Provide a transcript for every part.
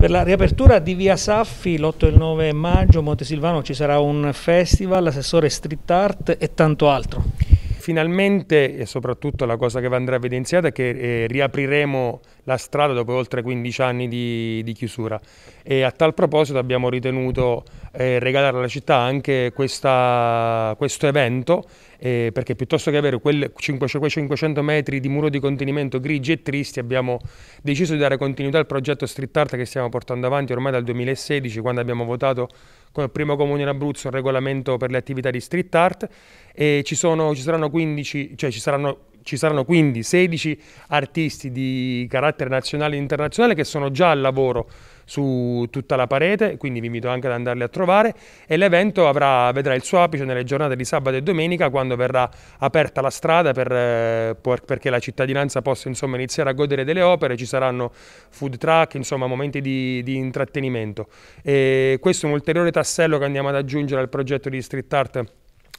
Per la riapertura di Via Saffi l'8 e il 9 maggio a Montesilvano ci sarà un festival, assessore street art e tanto altro finalmente, e soprattutto la cosa che andrà evidenziata, è che eh, riapriremo la strada dopo oltre 15 anni di, di chiusura. E a tal proposito abbiamo ritenuto eh, regalare alla città anche questa, questo evento, eh, perché piuttosto che avere quei 500 metri di muro di contenimento grigi e tristi, abbiamo deciso di dare continuità al progetto Street Art che stiamo portando avanti ormai dal 2016, quando abbiamo votato come primo comune in Abruzzo un regolamento per le attività di street art e ci, sono, ci, saranno, 15, cioè ci, saranno, ci saranno quindi 16 artisti di carattere nazionale e internazionale che sono già al lavoro su tutta la parete, quindi vi invito anche ad andarli a trovare e l'evento vedrà il suo apice nelle giornate di sabato e domenica quando verrà aperta la strada per, eh, perché la cittadinanza possa insomma, iniziare a godere delle opere, ci saranno food truck, insomma momenti di, di intrattenimento. E questo è un ulteriore tassello che andiamo ad aggiungere al progetto di street art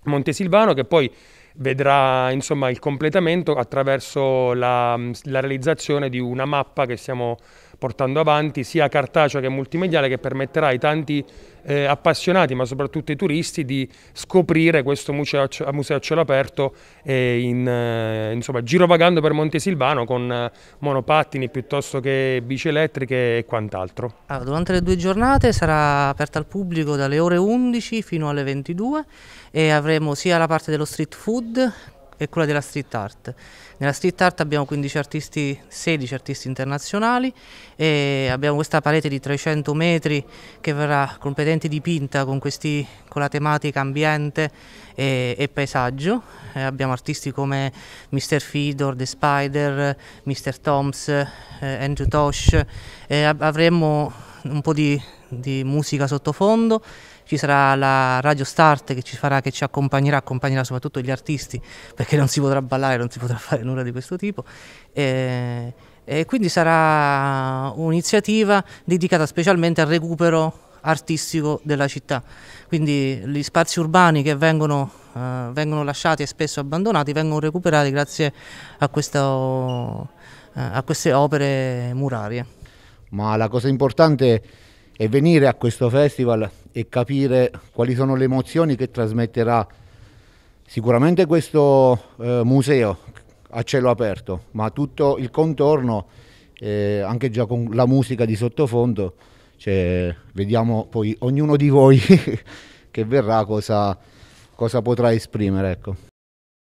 Montesilvano che poi vedrà insomma, il completamento attraverso la, la realizzazione di una mappa che stiamo portando avanti sia cartacea che multimediale che permetterà ai tanti eh, appassionati ma soprattutto ai turisti di scoprire questo museo, museo a cielo aperto eh, in, eh, insomma, girovagando per Montesilvano con eh, monopattini piuttosto che bici elettriche e quant'altro. Ah, durante le due giornate sarà aperta al pubblico dalle ore 11 fino alle 22 e avremo sia la parte dello street food e quella della street art. Nella street art abbiamo 15 artisti, 16 artisti internazionali e abbiamo questa parete di 300 metri che verrà completamente dipinta con, questi, con la tematica ambiente e, e paesaggio. Eh, abbiamo artisti come Mr. Fidor, The Spider, Mr. Toms, eh, Andrew Tosh. E eh, avremo un po' di, di musica sottofondo ci sarà la Radio Start che ci farà, che ci accompagnerà, accompagnerà soprattutto gli artisti perché non si potrà ballare, non si potrà fare nulla di questo tipo. E, e quindi sarà un'iniziativa dedicata specialmente al recupero artistico della città. Quindi gli spazi urbani che vengono, eh, vengono lasciati e spesso abbandonati vengono recuperati grazie a, questo, eh, a queste opere murarie. Ma la cosa importante è venire a questo festival e capire quali sono le emozioni che trasmetterà sicuramente questo eh, museo a cielo aperto, ma tutto il contorno, eh, anche già con la musica di sottofondo, cioè, vediamo poi ognuno di voi che verrà cosa, cosa potrà esprimere. Ecco.